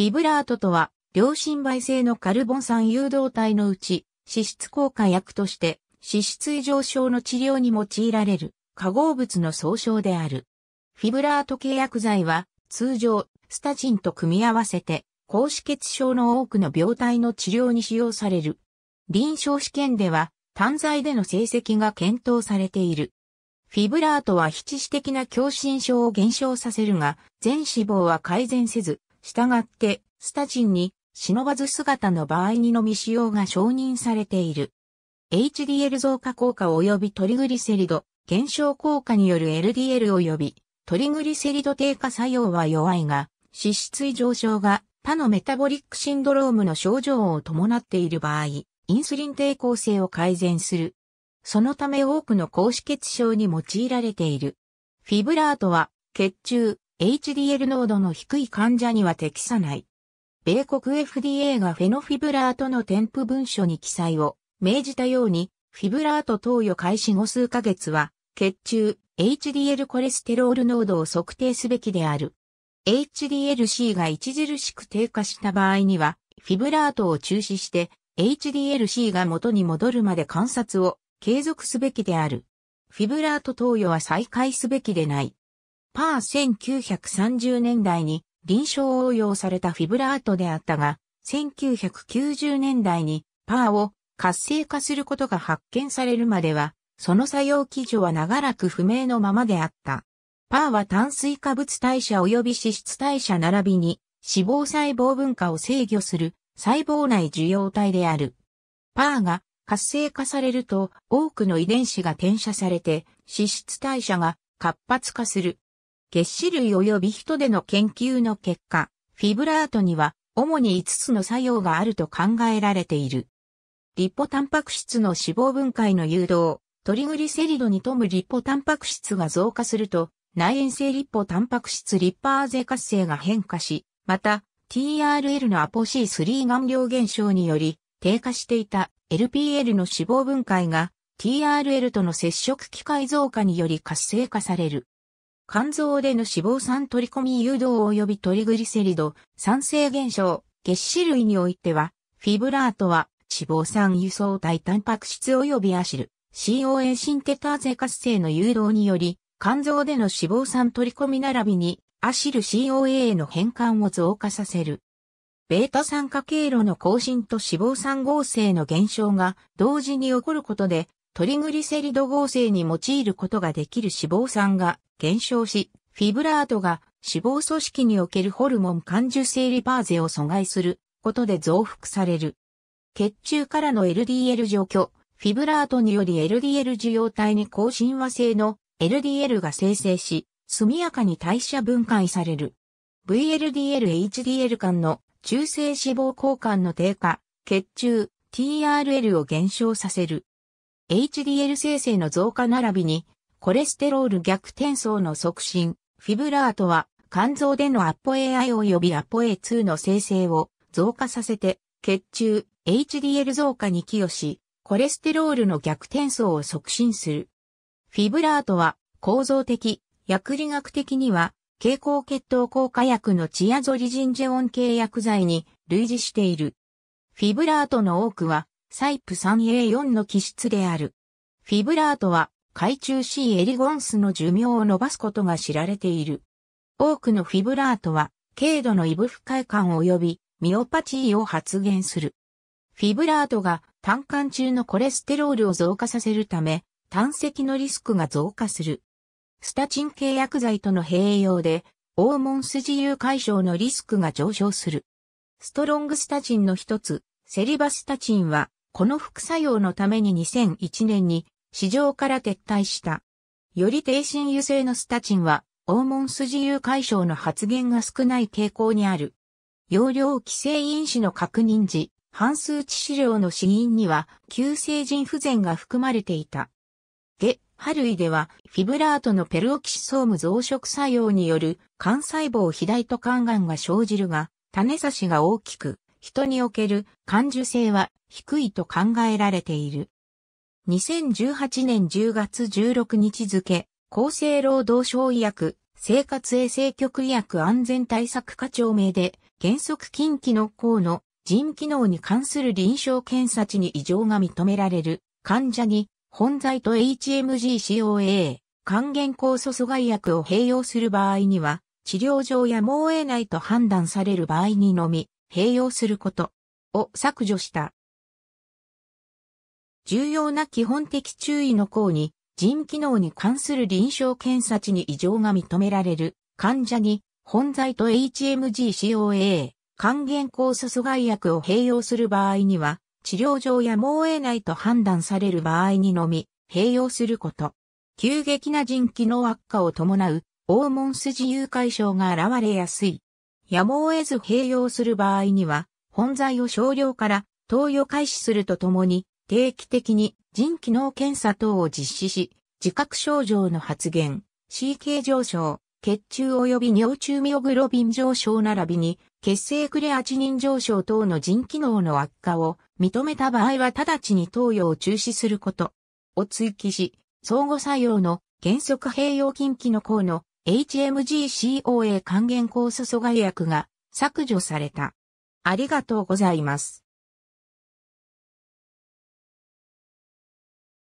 フィブラートとは、両心媒性のカルボン酸誘導体のうち、脂質効果薬として、脂質異常症の治療に用いられる化合物の総称である。フィブラート系薬剤は、通常、スタチンと組み合わせて、高脂血症の多くの病態の治療に使用される。臨床試験では、単剤での成績が検討されている。フィブラートは非致死的な狭心症を減少させるが、全脂肪は改善せず、従って、スタジンに、忍ばず姿の場合にのみ使用が承認されている。HDL 増加効果及びトリグリセリド、減少効果による LDL 及びトリグリセリド低下作用は弱いが、脂質異常症が他のメタボリックシンドロームの症状を伴っている場合、インスリン抵抗性を改善する。そのため多くの高脂血症に用いられている。フィブラートは血中 HDL 濃度の低い患者には適さない。米国 FDA がフェノフィブラートの添付文書に記載を命じたように、フィブラート投与開始後数ヶ月は、血中 HDL コレステロール濃度を測定すべきである。HDLC が著しく低下した場合には、フィブラートを中止して、HDLC が元に戻るまで観察を継続すべきである。フィブラート投与は再開すべきでない。パー1930年代に臨床応用されたフィブラートであったが、1990年代にパーを活性化することが発見されるまでは、その作用基準は長らく不明のままであった。パーは炭水化物代謝及び脂質代謝並びに脂肪細胞分化を制御する細胞内受容体である。パーが活性化されると多くの遺伝子が転写されて脂質代謝が活発化する。血脂類及び人での研究の結果、フィブラートには主に5つの作用があると考えられている。リポタンパク質の脂肪分解の誘導、トリグリセリドに富むリポタンパク質が増加すると、内炎性リポタンパク質リッパーゼ活性が変化し、また、TRL のアポ C3 顔料減少により、低下していた LPL の脂肪分解が TRL との接触機会増加により活性化される。肝臓での脂肪酸取り込み誘導及びトリグリセリド、酸性減少、月脂類においては、フィブラートは脂肪酸輸送体タンパク質及びアシル、COA シンテターゼ活性の誘導により、肝臓での脂肪酸取り込み並びに、アシル COA への変換を増加させる。ベータ酸化経路の更新と脂肪酸合成の減少が同時に起こることでトリグリセリド合成に用いることができる脂肪酸が減少し、フィブラートが脂肪組織におけるホルモン感受性リパーゼを阻害することで増幅される。血中からの LDL 除去、フィブラートにより LDL 受容体に高親和性の LDL が生成し、速やかに代謝分解される。VLDL-HDL 間の中性脂肪交換の低下、血中 TRL を減少させる。HDL 生成の増加並びに、コレステロール逆転層の促進、フィブラートは、肝臓でのアポ o a i 及びアポエ a 2の生成を増加させて、血中、HDL 増加に寄与し、コレステロールの逆転層を促進する。フィブラートは、構造的、薬理学的には、蛍光血糖効果薬のチアゾリジンジェオン系薬剤に類似している。フィブラートの多くは、サイプ 3A4 の気質である。フィブラートは、海中 C エリゴンスの寿命を伸ばすことが知られている。多くのフィブラートは、軽度の異部不快感及びミオパチーを発現する。フィブラートが胆管中のコレステロールを増加させるため、胆石のリスクが増加する。スタチン系薬剤との併用で、黄門自由解消のリスクが上昇する。ストロングスタチンの一つ、セリバスタチンは、この副作用のために2001年に市場から撤退した。より低心油性のスタチンは、黄門筋油解消の発言が少ない傾向にある。容量規制因子の確認時、半数致死量の死因には、急性腎不全が含まれていた。ゲ、ハルイでは、フィブラートのペルオキシソーム増殖作用による、肝細胞肥大と肝がんが生じるが、種差しが大きく、人における感受性は低いと考えられている。2018年10月16日付、厚生労働省医薬、生活衛生局医薬安全対策課長名で、原則近畿の項の腎機能に関する臨床検査値に異常が認められる患者に本剤と HMG-COA、還元酵素阻害薬を併用する場合には、治療上やむを得ないと判断される場合にのみ、併用することを削除した。重要な基本的注意の項に、腎機能に関する臨床検査値に異常が認められる患者に本剤と HMG-CoA、還元酵素阻害薬を併用する場合には、治療上やもう得ないと判断される場合にのみ、併用すること。急激な腎機能悪化を伴う、黄門筋誘拐症が現れやすい。やむを得ず併用する場合には、本剤を少量から投与開始するとともに、定期的に腎機能検査等を実施し、自覚症状の発現、CK 上昇、血中及び尿中ミオグロビン上昇並びに、血清クレアチニン上昇等の腎機能の悪化を認めた場合は直ちに投与を中止することを追記し、相互作用の原則併用禁忌の項の HMGCOA 還元酵素阻害薬が削除された。ありがとうございます。